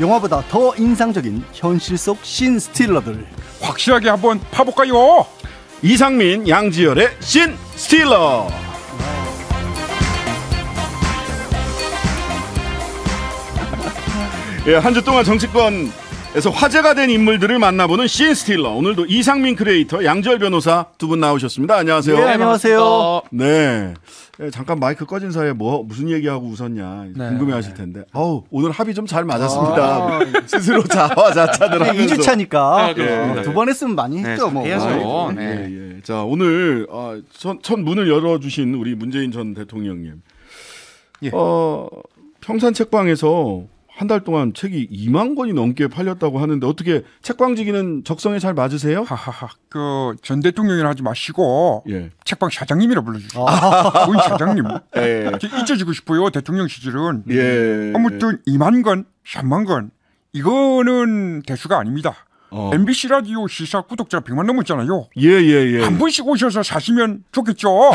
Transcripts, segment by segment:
영화보다 더 인상적인 현실 속 신 스틸러들 확실하게 한번 파볼까요? 이상민, 양지열의 신 스틸러. 예, 한 주 동안 정치권 에서 화제가 된 인물들을 만나보는 씬 스틸러 오늘도 이상민 크리에이터 양절 변호사 두 분 나오셨습니다. 안녕하세요. 네, 안녕하세요. 네. 예, 잠깐 마이크 꺼진 사이에 뭐 무슨 얘기하고 웃었냐 네. 궁금해하실 텐데 어우 오늘 합이 좀 잘 맞았습니다. 아~ 네. 스스로 자화자찬을 하면서 2주 차니까 네, 아, 두번 했으면 많이 네, 했죠. 네, 뭐. 해야죠. 네. 네. 예, 예, 자 오늘 어, 첫, 첫 문을 열어주신 우리 문재인 전 대통령님. 예. 어, 평산 책방에서 한달 동안 책이 2만 권이 넘게 팔렸다고 하는데 어떻게 책방지기는 적성에 잘 맞으세요? 하하하. 그 전 대통령이라 하지 마시고 예. 책방 사장님이라 불러주세요. 아. 문 사장님. 예. 잊혀지고 싶어요. 대통령 시절은. 예. 아무튼 2만 권, 3만 권 이거는 대수가 아닙니다. 어. MBC 라디오 시사 구독자 100만 넘었잖아요. 예, 예, 예. 한 분씩 오셔서 사시면 좋겠죠.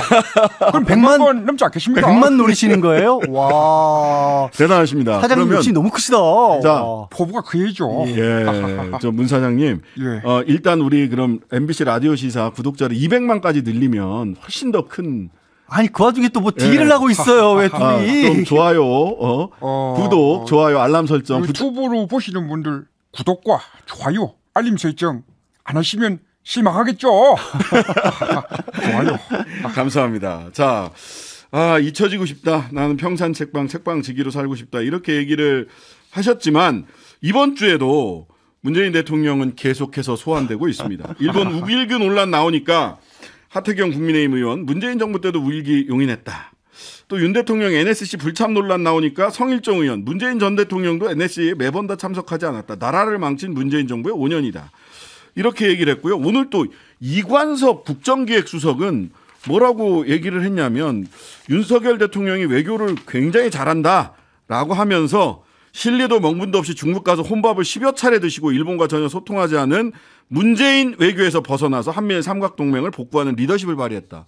그럼 100만, 100만 넘지 않겠습니까? 100만 노리시는 거예요? 와. 대단하십니다. 사장님 그러면, 욕심이 너무 크시다. 자, 포부가 크죠. 예. 예. 저 문 사장님. 예. 어, 일단 우리 그럼 MBC 라디오 시사 구독자를 200만까지 늘리면 훨씬 더 큰 아니 그 와중에 또뭐 예. 딜을 예. 하고 있어요 왜 아, 둘이 아, 좀 좋아요 어? 어, 구독 좋아요 알람 설정 유튜브로 보시는 분들 구독과 좋아요 알림 설정 안 하시면 실망하겠죠. 좋아요. 아, 감사합니다. 자, 아, 잊혀지고 싶다. 나는 평산 책방, 책방 지기로 살고 싶다. 이렇게 얘기를 하셨지만 이번 주에도 문재인 대통령은 계속해서 소환되고 있습니다. 일본 우길균 논란 나오니까 하태경 국민의힘 의원 문재인 정부 때도 우길기 용인했다. 또윤 대통령 NSC 불참 논란 나오니까 성일종 의원 문재인 전 대통령도 NSC에 매번 다 참석하지 않았다. 나라를 망친 문재인 정부의 5년이다. 이렇게 얘기를 했고요. 오늘 또 이관섭 국정기획수석은 뭐라고 얘기를 했냐면 윤석열 대통령이 외교를 굉장히 잘한다라고 하면서 신뢰도 명분도 없이 중국 가서 혼밥을 10여 차례 드시고 일본과 전혀 소통하지 않은 문재인 외교에서 벗어나서 한미일 삼각동맹을 복구하는 리더십을 발휘했다.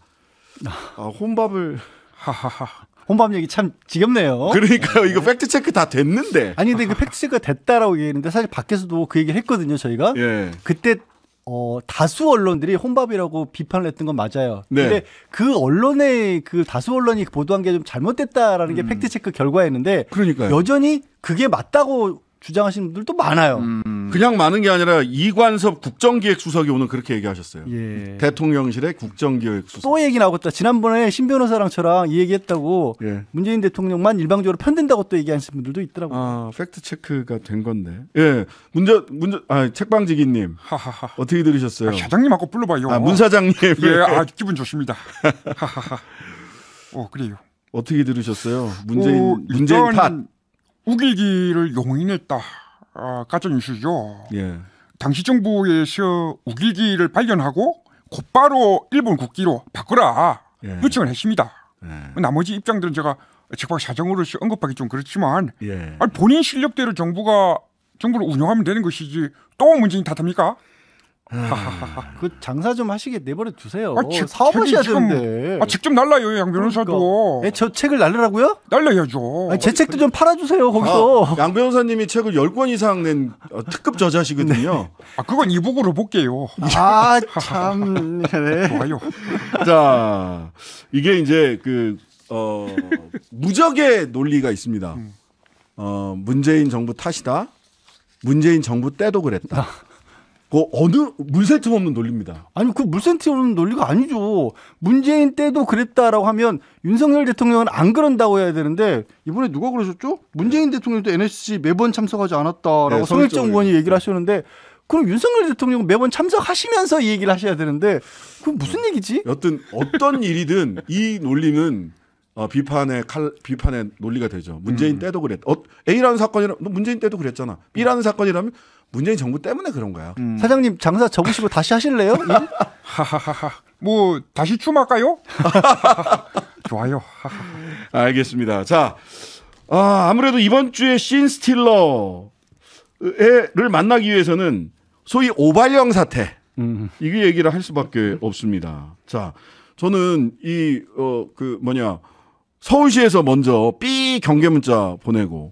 아, 혼밥을 하하 혼밥 얘기 참 지겹네요. 그러니까요. 이거 네. 팩트 체크 다 됐는데. 아니 근데 그 팩트 체크가 됐다라고 얘기했는데 사실 밖에서도 그 얘기를 했거든요. 저희가 예. 그때 어, 다수 언론들이 혼밥이라고 비판을 했던 건 맞아요. 네. 근데 그 언론의 그 다수 언론이 보도한 게 좀 잘못됐다라는 게 음. 팩트 체크 결과였는데 그러니까요. 여전히 그게 맞다고 주장하시는 분들도 많아요. 음. 그냥 많은 게 아니라 이관섭 국정기획수석이 오늘 그렇게 얘기하셨어요. 예. 대통령실의 국정기획수석. 또 얘기 나오겠다. 지난번에 신 변호사랑 저랑 얘기했다고 예. 문재인 대통령만 일방적으로 편든다고 또 얘기하시는 분들도 있더라고요. 아, 팩트 체크가 된 건데. 예. 문제 문제 아, 책방지기 님. 하하하. 어떻게 들으셨어요? 아, 사장님 하고 불러 봐요. 아, 문 사장님. 예. 아, 기분 좋습니다. 하하하. 어, 그래요. 어떻게 들으셨어요? 어, 문재인 오, 문재인 탓. 우길기를 용인했다. 아, 가짜뉴스죠 예. 당시 정부에서 우길기를 발견하고 곧바로 일본 국기로 바꾸라 예. 요청을 했습니다. 예. 뭐 나머지 입장들은 제가 적박 사정으로서 언급하기 좀 그렇지만 예. 아니, 본인 실력대로 정부가 정부를 운영하면 되는 것이지 또문제인 탓합니까? 음. 그 장사 좀 하시게 내버려 두세요. 아, 책, 사업하셔야 되는데. 아, 직접 날라요, 양 변호사도. 그러니까. 예, 저 책을 날라라고요? 날라야죠. 아니, 제 책도 좀 팔아주세요, 거기서. 아, 양 변호사님이 책을 10권 이상 낸 어, 특급 저자시거든요. 네. 아, 그건 이북으로 볼게요. 아, 참. 네. 좋아요. 자, 이게 이제 그, 어, 무적의 논리가 있습니다. 음. 어, 문재인 정부 탓이다. 문재인 정부 때도 그랬다. 뭐 어느 물세 틈 없는 논리입니다. 아니 그 물세 틈 없는 논리가 아니죠. 문재인 때도 그랬다라고 하면 윤석열 대통령은 안 그런다고 해야 되는데 이번에 누가 그러셨죠? 문재인 네. 대통령도 NSC 매번 참석하지 않았다라고 네, 성일정 의원이 얘기를 네. 하셨는데 그럼 윤석열 대통령 매번 참석하시면서 이 얘기를 하셔야 되는데 그 무슨 네. 얘기지? 여튼 어떤 일이든 이 논리는 어, 비판의 칼, 비판의 논리가 되죠. 문재인 음. 때도 그랬. 어, A라는 사건이라 문재인 때도 그랬잖아. B라는 음. 사건이라면 문재인 정부 때문에 그런 거야. 음. 사장님 장사 접으시고 다시 하실래요? 예? 하하하하. 뭐 다시 춤할까요? 좋아요. 알겠습니다. 자, 아, 아무래도 이번 주에 신 스틸러를 만나기 위해서는 소위 오발령 사태 음. 이게 얘기를 할 수밖에 없습니다. 자, 저는 이어그 뭐냐 서울시에서 먼저 삐 경계 문자 보내고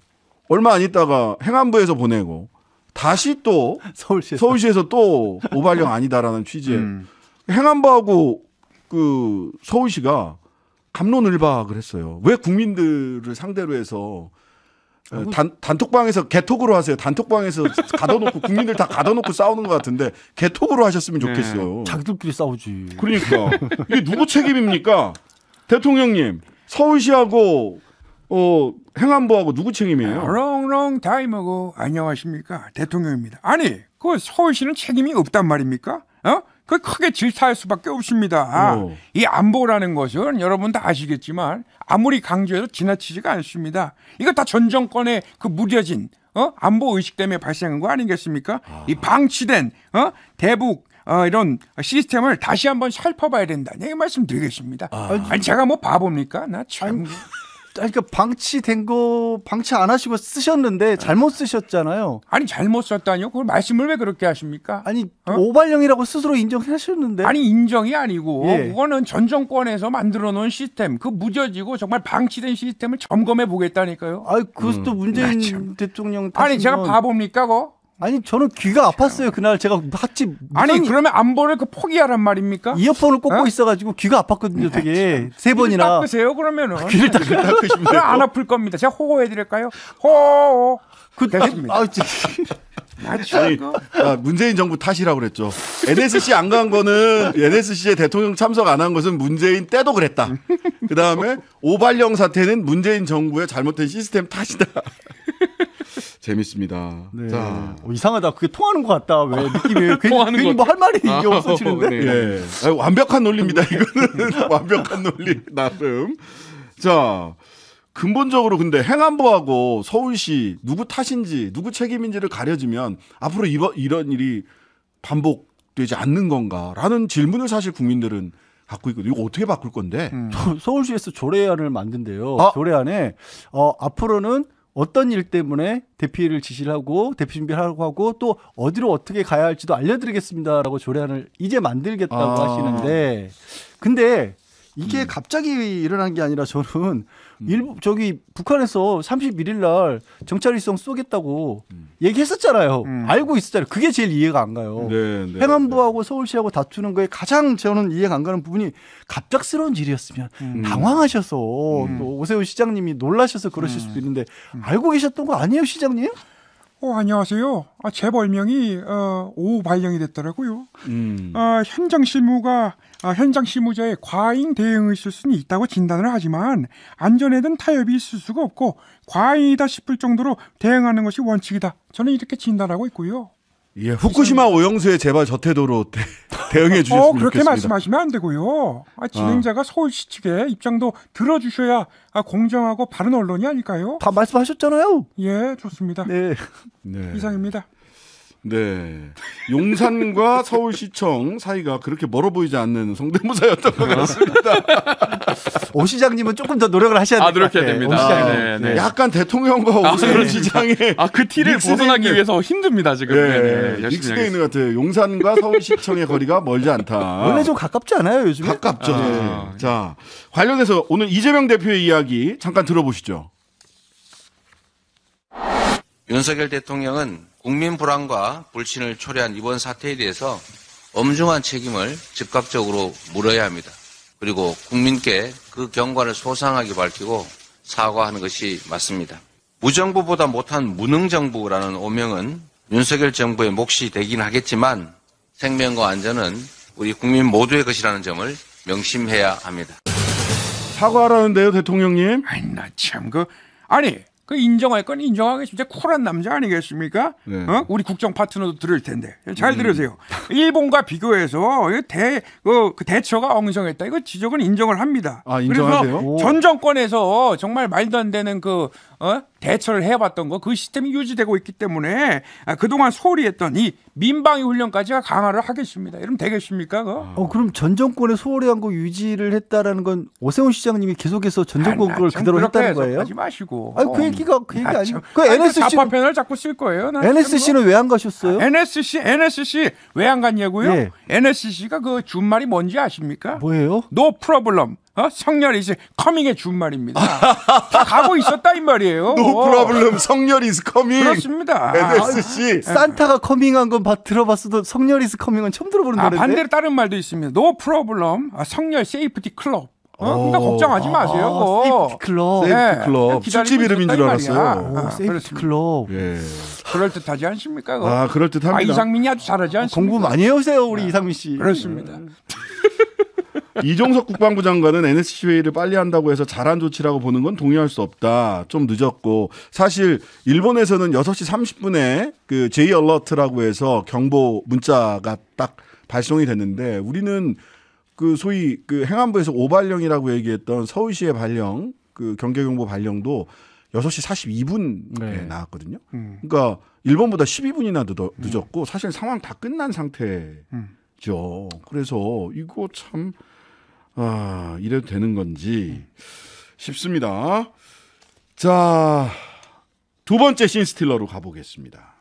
얼마 안 있다가 행안부에서 보내고 다시 또 서울시에서, 서울시에서 또 오발령 아니다라는 취지의 음. 행안부하고 그 서울시가 감론을박을 했어요. 왜 국민들을 상대로 해서 예, 단, 단톡방에서 개톡으로 하세요. 단톡방에서 가둬놓고 국민들 다 가둬놓고 싸우는 것 같은데 개톡으로 하셨으면 예. 좋겠어요. 네, 자기들끼리 싸우지. 그러니까 이게 누구 책임입니까? 대통령님 서울시하고 어, 행안부하고 누구 책임이에요? 롱롱 타임하고 안녕하십니까 대통령입니다. 아니 그 서울시는 책임이 없단 말입니까? 어? 그 크게 질타할 수밖에 없습니다. 오. 어. 이 안보라는 것은 여러분 다 아시겠지만 아무리 강조해도 지나치지가 않습니다. 이거 다전 정권의 그 무뎌진 어? 안보 의식 때문에 발생한 거 아니겠습니까? 아. 이 방치된 어? 대북 어, 이런 시스템을 다시 한번 살펴봐야 된다는 말씀드리겠습니다. 아. 니 제가 뭐 바보입니까? 나 참. 아니, 그러니까 방치된 거 방치 안 하시고 쓰셨는데 아. 잘못 쓰셨잖아요. 아니 잘못 썼다니요? 그걸 말씀을 왜 그렇게 하십니까? 아니 어? 오발령이라고 스스로 인정하셨는데. 아니 인정이 아니고 예. 그거는 전 정권에서 만들어 놓은 시스템 그 무뎌지고 정말 방치된 시스템을 점검해 보겠다니까요. 아니 그것도 음. 문재인 대통령 아니 제가 바보입니까? 그거 아니 저는 귀가 아, 아팠어요 그날 제가 학집 아니 그러면 안보를 그 포기하란 말입니까? 이어폰을 꽂고 어? 있어가지고 귀가 아팠거든요 되게 아, 세 번이나 닦으세요 그러면은 아, 귀를 닦으, 시면안 아플 겁니다 제가 호호해드릴까요? 호호 그, 됐습니다 아, 아니, 아, 문재인 정부 탓이라고 그랬죠. NSC 안간 거는 NSC에 대통령 참석 안 한 것은 문재인 때도 그랬다. 그 다음에 오발령 사태는 문재인 정부의 잘못된 시스템 탓이다. 재밌습니다. 네. 자 어, 이상하다. 그게 통하는 것 같다. 왜 아, 느낌이 통하는 괜히, 뭐 할 말이 이게 아, 없어지는데. 네. 예. 아 완벽한 논리입니다. 네. 이거는 완벽한 논리 나름. 자 근본적으로 근데 행안부하고 서울시 누구 탓인지 누구 책임인지를 가려지면 앞으로 이번, 이런 일이 반복되지 않는 건가라는 질문을 사실 국민들은 갖고 있거든요. 이거 어떻게 바꿀 건데? 음. 서울시에서 조례안을 만든대요. 아. 조례안에 어, 앞으로는 어떤 일 때문에 대피를 지시 하고 대피 준비를 하고 하고 또 어디로 어떻게 가야 할지도 알려드리겠습니다라고 조례안을 이제 만들겠다고 아. 하시는데 근데 이게 음. 갑자기 일어난 게 아니라 저는 음. 일부 저기 북한에서 31일 날 정찰 위성 쏘겠다고 음. 얘기했었잖아요. 음. 알고 있었잖아요. 그게 제일 이해가 안 가요. 네, 네, 행안부하고 네. 서울시하고 다투는 거에 가장 저는 이해가 안 가는 부분이 갑작스러운 일이었으면 음. 당황하셔서 음. 또 오세훈 시장님이 놀라셔서 그러실 음. 수도 있는데 알고 계셨던 거 아니에요, 시장님? 어, 안녕하세요. 아, 제벌명이 어, 오후 발령이 됐더라고요. 음. 어, 현장 실무가 아, 현장 실무자의 과잉 대응을 있을 수는 있다고 진단을 하지만 안전에든 타협이 있을 수가 없고 과잉이다 싶을 정도로 대응하는 것이 원칙이다. 저는 이렇게 진단하고 있고요. 예, 후쿠시마 오영수의 제발 저태도로 대, 대응해 주셨으면 어, 그렇게 좋겠습니다. 말씀하시면 안 되고요. 아, 진행자가 아. 서울시 측의 입장도 들어주셔야 아, 공정하고 바른 언론이 아닐까요? 다 말씀하셨잖아요. 예, 좋습니다. 네. 네. 이상입니다. 네. 용산과 서울시청 사이가 그렇게 멀어 보이지 않는 성대모사였던 것 같습니다. 오 시장님은 조금 더 노력을 하셔야 아, 될것 같아 됩니다. 오시 아, 네, 네. 예. 약간 대통령과 오 아, 시장의 아, 그 티를 벗어나기 있는. 위해서 힘듭니다, 지금. 네, 네, 네. 믹스되 있는 것 같아요. 용산과 서울시청의 거리가 멀지 않다. 원래 좀 가깝지 않아요, 요즘에? 가깝죠. 아, 네. 자, 관련해서 오늘 이재명 대표의 이야기 잠깐 들어보시죠. 윤석열 대통령은 국민 불안과 불신을 초래한 이번 사태에 대해서 엄중한 책임을 즉각적으로 물어야 합니다. 그리고 국민께 그 경과를 소상하게 밝히고 사과하는 것이 맞습니다. 무정부보다 못한 무능정부라는 오명은 윤석열 정부의 몫이 되긴 하겠지만 생명과 안전은 우리 국민 모두의 것이라는 점을 명심해야 합니다. 사과하라는데요, 대통령님? 아니, 나 참, 그, 아니, 그 인정할 건 인정하겠습니다. 쿨한 남자 아니겠습니까? 네. 어? 우리 국정 파트너도 들을 텐데 잘 음. 들으세요. 음. 일본과 비교해서 대, 그, 그 대처가 엉성했다. 이거 지적은 인정을 합니다. 아, 그래서 전 정권에서 정말 말도 안 되는 그 어? 대처를 해봤던 거 그 시스템이 유지되고 있기 때문에 아, 그동안 소홀히 했던 이 민방위 훈련까지가 강화를 하겠습니다. 이러면 되겠습니까? 그거? 어, 그럼 전 정권의 소홀히 한 거 유지를 했다라는 건 오세훈 시장님이 계속해서 전 정권 아, 그걸 그대로 했다는 거예요? 하지 마시고. 아니, 그 얘기가 그 얘기 아니에요. 그 NSC 그 편을 자꾸 쓸 거예요. NSC는 뭐. 왜안 가셨어요? 아, NSC NSC 왜 안 갔냐고요? 예. NSC가 그 준말이 뭔지 아십니까? 뭐예요? No problem. 어? 성렬 이제 커밍의 에 준말입니다. 다 가고 있었다 이 말이에요. 노 프라블럼 어. 성렬 이즈 커밍. 그렇습니다. NSC. 아, 아, 아. 산타가 커밍한 건 들어봤어도 성렬 이즈 커밍은 처음 들어보는 아, 노래데 반대로 다른 말도 있습니다. 노 프라블럼 성렬 세이프티 클럽. 어, 어. 그러니까 걱정하지 마세요. 아, 세이프티 클럽. 세이프티 클럽. 집 이름인 줄 알았어요. 아, 세이프티 클럽. 예. 그럴 듯하지 않습니까? 그거? 아, 그럴 듯합니다. 아, 이상민이 아주 잘하지 어, 않습니까? 공부 많이 해오세요, 우리 아, 이상민 씨. 그렇습니다. 음. 이종석 국방부 장관은 NSC 회의를 빨리 한다고 해서 잘한 조치라고 보는 건 동의할 수 없다. 좀 늦었고 사실 일본에서는 6시 30분에 그 J 얼러트라고 해서 경보 문자가 딱 발송이 됐는데 우리는 그 소위 그 행안부에서 오발령이라고 얘기했던 서울시의 발령 그 경계경보 발령도 6시 42분에 네. 나왔거든요. 음. 그러니까 일본보다 12분이나 늦, 어늦 음. 었고 사실 상황 다 끝난 상태죠. 음. 그래서 이거 참 아, 이래도 되는 건지 싶습니다. 자, 두 번째 신스틸러로 가보겠습니다.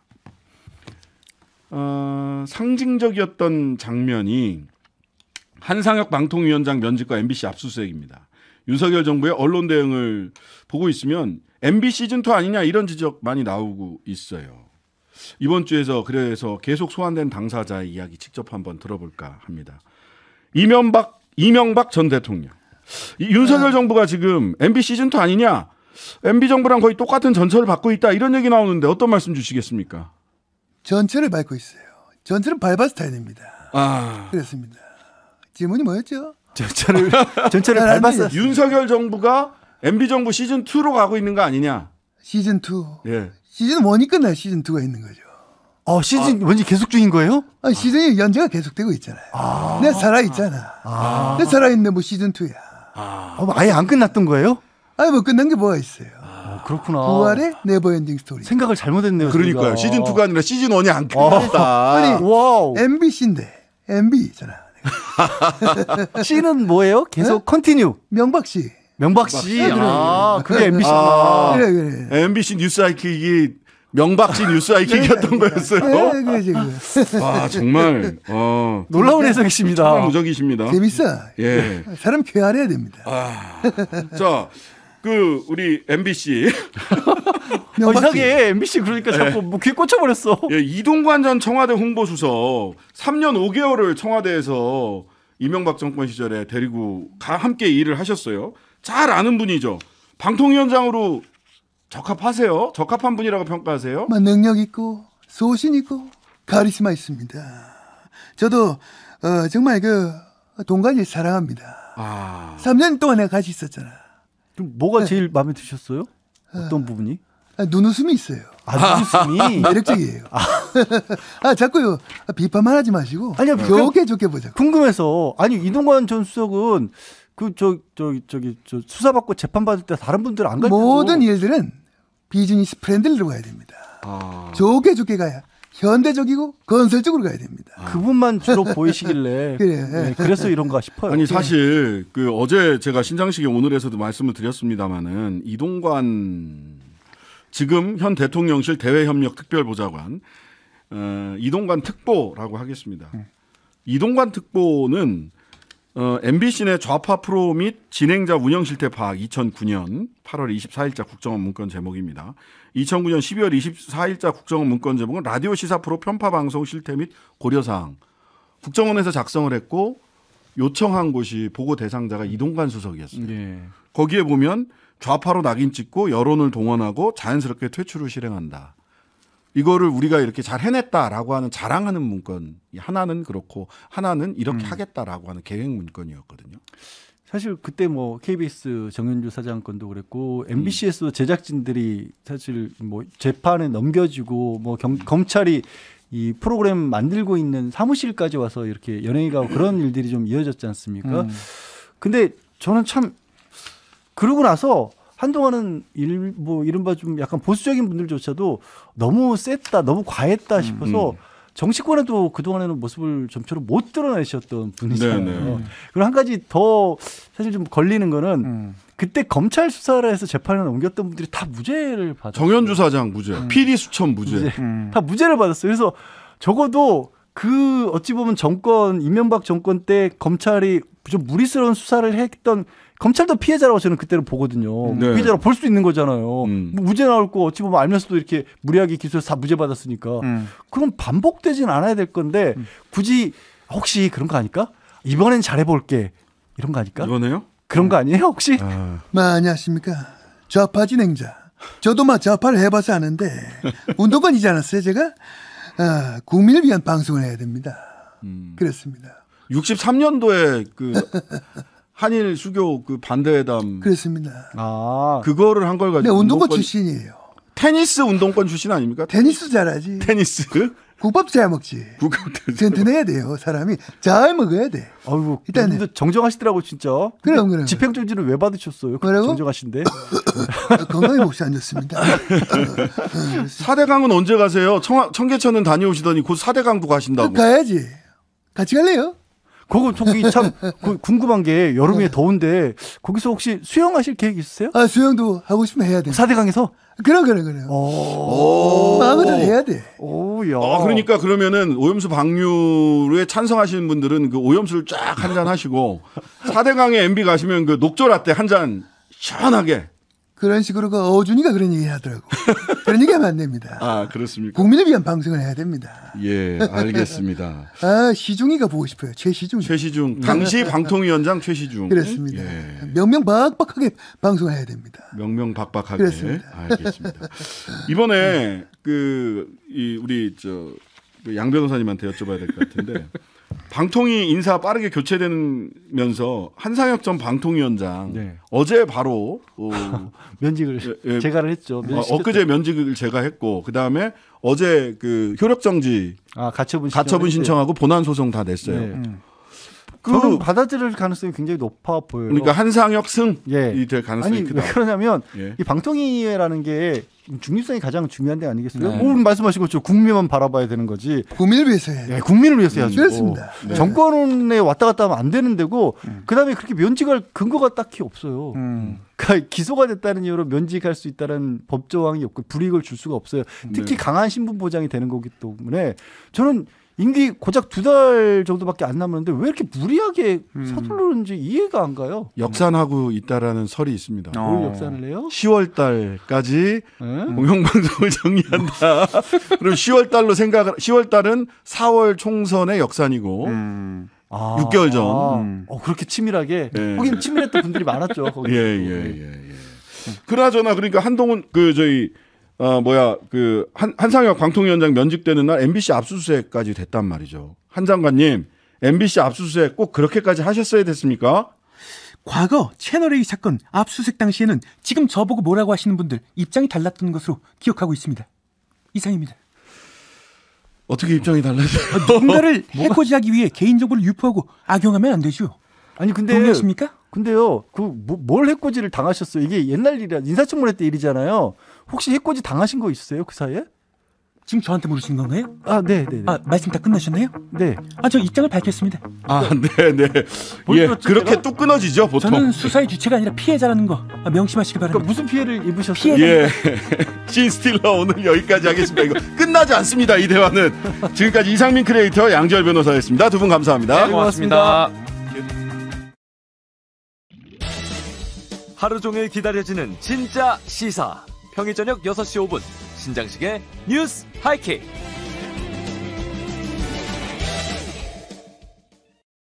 어, 상징적이었던 장면이 한상혁 방통위원장 면직과 MBC 압수수색입니다. 윤석열 정부의 언론 대응을 보고 있으면 MBC 시즌 아니냐 이런 지적 많이 나오고 있어요. 이번 주에서 그래서 계속 소환된 당사자의 이야기 직접 한번 들어볼까 합니다. 이명박 이명박 전 대통령. 윤석열 아. 정부가 지금 MB 시즌2 아니냐? MB 정부랑 거의 똑같은 전철을 받고 있다. 이런 얘기 나오는데 어떤 말씀 주시겠습니까? 전철을 밟고 있어요. 전철은 밟아서 타야 됩니다. 아. 그렇습니다. 질문이 뭐였죠? 전철을 아, 전철을 밟았어. 윤석열 정부가 MB 정부 시즌 2로 가고 있는 거 아니냐? 시즌 2. 예. 시즌 1이 끝나 시즌 2가 있는 거죠. 어, 시즌 아. 왠지 계속 중인 거예요? 아 시즌이 연재가 계속되고 있잖아요. 아. 내가 네, 살아있잖아. 아. 내가 네, 살아있는데 뭐 시즌2야. 아. 어, 뭐 아예 안 끝났던 거예요? 아니, 뭐 끝난 게 뭐가 있어요. 아, 그렇구나. 부활의 네버엔딩 스토리. 생각을 잘못했네요. 그러니까요. 시즌 2가 아니라 시즌 1이 안 끝났다. 아니, 와우. MBC인데 MB잖아. C는 뭐예요? 계속 네? 컨티뉴. 명박 씨. 명박 씨. 아, 그래. 아, 그게 아, MBC. 아, 그래, 그래. MBC 뉴스 아이킥이 명박지 뉴스 아이킥이었던 네. 거였어요. 예, 네, 그게 네, 지금. 아, 정말 어, 놀라운 해석이십니다. 무적이십니다. 재밌어. 예. 사람 교환해야 됩니다. 아, 자. 그 우리 MBC 어, 이상해 MBC 그러니까 예. 자꾸 네. 뭐 뭐귀 꽂혀버렸어. 예, 이동관 전 청와대 홍보수석 3년 5개월을 청와대에서 이명박 정권 시절에 데리고 함께 일을 하셨어요. 잘 아는 분이죠. 방통위원장으로 적합하세요? 적합한 분이라고 평가하세요? 뭐 능력 있고 소신 있고 카리스마 있습니다. 저도 어, 정말 그 동관이 사랑합니다. 아. 3년 동안 내가 같이 있었잖아. 좀 뭐가 네. 제일 마음에 드셨어요? 어. 어떤 부분이? 아, 눈웃음이 있어요. 아, 눈웃음이 네, 매력적이에요. 아, 아자꾸 비판만 하지 마시고 아니요 그 좋게 좋게 보자. 궁금해서 아니 이동관 전 수석은 그 저 저 저기 저 수사받고 재판받을 때 다른 분들 안 가요? 모든 일들은 비즈니스 프렌들리로 가야 됩니다. 아. 좋게 좋게 가야 현대적이고 건설적으로 가야 됩니다. 아. 그분만 주로 보이시길래 그래. 네, 그래서 이런가 싶어요. 아니 예. 사실 그 어제 제가 신장식에 오늘에서도 말씀을 드렸습니다마는 이동관 지금 현 대통령실 대외협력 특별보좌관 어, 이동관 특보라고 하겠습니다. 음. 이동관 특보는 어, MBC 내 좌파 프로 및 진행자 운영 실태 파악 2009년 8월 24일자 국정원 문건 제목입니다. 2009년 12월 24일자 국정원 문건 제목은 라디오 시사 프로 편파 방송 실태 및 고려사항. 국정원에서 작성을 했고 요청한 곳이 보고 대상자가 이동관 수석이었어요. 예. 거기에 보면 좌파로 낙인 찍고 여론을 동원하고 자연스럽게 퇴출을 실행한다. 이거를 우리가 이렇게 잘 해냈다라고 하는 자랑하는 문건 하나는 그렇고 하나는 이렇게 음. 하겠다라고 하는 계획 문건이었거든요. 사실 그때 뭐 KBS 정현주 사장 건도 그랬고 MBC에서도 음. 제작진들이 사실 뭐 재판에 넘겨지고 뭐 경, 검찰이 이 프로그램 만들고 있는 사무실까지 와서 이렇게 연예인과 그런 일들이 좀 이어졌지 않습니까? 음. 근데 저는 참 그러고 나서 한동안은 일, 뭐 이른바 좀 약간 보수적인 분들조차도 너무 셌다, 너무 과했다 음, 싶어서 음, 음. 정치권에도 그동안에는 모습을 좀처로못 드러내셨던 분이잖아요. 네네. 네. 그리고 한 가지 더 사실 좀 걸리는 거는 음. 그때 검찰 수사를 해서 재판을 옮겼던 분들이 다 무죄를 받았어요. 정현주 사장 무죄, 음. 피리 수첩 무죄. 무죄. 음. 다 무죄를 받았어요. 그래서 적어도 그 어찌 보면 정권 이명박 정권 때 검찰이 좀 무리스러운 수사를 했던 검찰도 피해자라고 저는 그때를 보거든요. 네. 피해자로 볼 수 있는 거잖아요. 음. 뭐 무죄 나올 거 어찌 보면 알면서도 이렇게 무리하게 기소해서 다 무죄 받았으니까 음. 그럼 반복되진 않아야 될 건데 음. 굳이 혹시 그런 거 아닐까? 이번엔 잘해볼게 이런 거 아닐까? 이번에요? 그런 거 음. 아니에요 혹시? 아. 마, 안녕하십니까 좌파 진행자. 저도 막 좌파를 해봐서 아는데 운동권이지 않았어요 제가? 아, 국민을 위한 방송을 해야 됩니다. 음. 그렇습니다. 63년도에 그 한일 수교 그 반대회담 그렇습니다. 아 그거를 한걸 네, 가지고. 네 운동권, 운동권 출신이에요. 테니스 운동권 출신 아닙니까? 테니스 잘하지. 테니스. 국밥 잘 먹지. 국밥 튼튼해야 돼요. 사람이 잘 먹어야 돼. 아이고 일단 정정하시더라고 진짜. 그럼 그럼. 집행정지를 왜 받으셨어요? 뭐라고? 정정하신데. 건강에 몫이 안 좋습니다. 사대강은 언제 가세요? 청, 청계천은 다녀오시더니 곧 사대강도 가신다고. 가야지. 같이 갈래요? 그거 저기 참 그 궁금한 게 여름에 네. 더운데 거기서 혹시 수영하실 계획 있으세요? 아 수영도 하고 싶으면 해야 돼. 사대강에서? 그래 그래 그래. 어. 오. 마음대 해야 돼. 오야. 아 그러니까 그러면은 오염수 방류에 찬성하시는 분들은 그 오염수를 쫙 한 잔 하시고 사대강에 MB 가시면 그 녹조라떼 한 잔 시원하게. 그런 식으로 그 어준이가 그런 얘기 하더라고. 그런 얘기 하면 안 됩니다. 아, 그렇습니까? 국민을 위한 방송을 해야 됩니다. 예, 알겠습니다. 아, 시중이가 보고 싶어요. 최시중. 최시중. 네. 당시 방통위원장 최시중. 그렇습니다. 예. 명명박박하게 방송을 해야 됩니다. 명명박박하게. 그렇습니다. 알겠습니다. 이번에 네. 그, 이, 우리 저, 그 양 변호사님한테 여쭤봐야 될 것 같은데. 방통위 인사 빠르게 교체되면서 한상혁 전 방통위원장 네. 어제 바로 어, 면직을 예, 예. 제가를 했죠. 어, 면직시 엊그제 면직을 제가 했고 그 다음에 어제 그 효력 정지 아, 가처분, 가처분 신청하고 본안 소송 다 냈어요. 네. 음. 그 저는 받아들일 가능성이 굉장히 높아 보여요. 그러니까 한상혁 승이 예. 될 가능성이 아니, 크다. 왜 그러냐면 예. 이 방통위라는 게 중립성이 가장 중요한 데 아니겠어요? 네. 오늘 말씀하신 것처럼 국민만 바라봐야 되는 거지. 국민을 위해서 해야죠. 네, 예, 국민을 위해서 해야죠. 그렇습니다. 네. 정권에 왔다 갔다 하면 안 되는 데고 음. 그다음에 그렇게 면직할 근거가 딱히 없어요. 음. 그러니까 기소가 됐다는 이유로 면직할 수 있다는 법 조항이 없고 불이익을 줄 수가 없어요. 음. 특히 네. 강한 신분 보장이 되는 거기 때문에 저는 임기 고작 두 달 정도밖에 안 남았는데 왜 이렇게 무리하게 음. 서두르는지 이해가 안 가요. 역산하고 있다라는 설이 있습니다. 어. 뭘 역산을 해요? 10월 달까지 네? 공영방송을 정리한다. 그럼 10월 달로 생각 10월 달은 4월 총선의 역산이고 음. 6개월 아. 전. 아, 음. 어, 그렇게 치밀하게 네. 거긴 치밀했던 분들이 많았죠. 예예예. 예, 예, 예. 그나저나 그러니까 한동훈 그 저희 어, 뭐야, 그, 한, 한상혁 광통위원장 면직되는 날 MBC 압수수색까지 됐단 말이죠. 한 장관님, MBC 압수수색 꼭 그렇게까지 하셨어야 됐습니까? 과거 채널A 사건 압수수색 당시에는 지금 저보고 뭐라고 하시는 분들 입장이 달랐던 것으로 기억하고 있습니다. 이상입니다. 어떻게 입장이 달라져요? 어, 누군가를 해코지하기 위해 개인정보를 유포하고 악용하면 안 되죠. 아니 근데 동의하십니까? 근데요, 그뭘 뭐, 해코지를 당하셨어요? 이게 옛날 일이라 인사청문회 때 일이잖아요. 혹시 해코지 당하신 거 있으세요? 그 사이에? 지금 저한테 물으신 건가요? 아, 네, 네. 네. 아, 말씀 다 끝나셨나요? 네. 아, 저 입장을 밝혔습니다. 아, 네, 네. 네. 예, 그렇게 또 끊어지죠, 보통. 저는 수사의 주체가 아니라 피해자라는 거 아, 명심하시길 바랍니다. 그러니까 무슨 피해를 입으셨어요? 예. 신스틸러 오늘 여기까지 하겠습니다. 이거 끝나지 않습니다, 이 대화는. 지금까지 이상민 크리에이터 양지열 변호사였습니다. 두 분 감사합니다. 네, 고맙습니다. 하루 종일 기다려지는 진짜 시사. 평일 저녁 6시 5분 신장식의 뉴스 하이킥